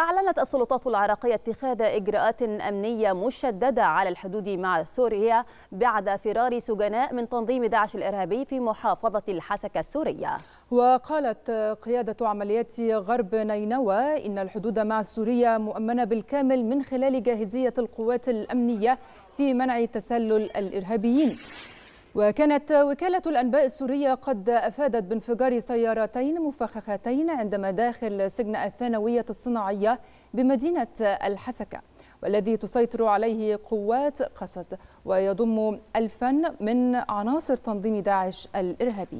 أعلنت السلطات العراقية اتخاذ إجراءات أمنية مشددة على الحدود مع سوريا بعد فرار سجناء من تنظيم داعش الإرهابي في محافظة الحسكة السورية وقالت قيادة عمليات غرب نينوى إن الحدود مع سوريا مؤمنة بالكامل من خلال جاهزية القوات الأمنية في منع تسلل الإرهابيين وكانت وكالة الأنباء السورية قد أفادت بانفجار سيارتين مفخختين عند مداخل سجن الثانوية الصناعية بمدينة الحسكة والذي تسيطر عليه قوات قسد ويضم ألفا من عناصر تنظيم داعش الإرهابي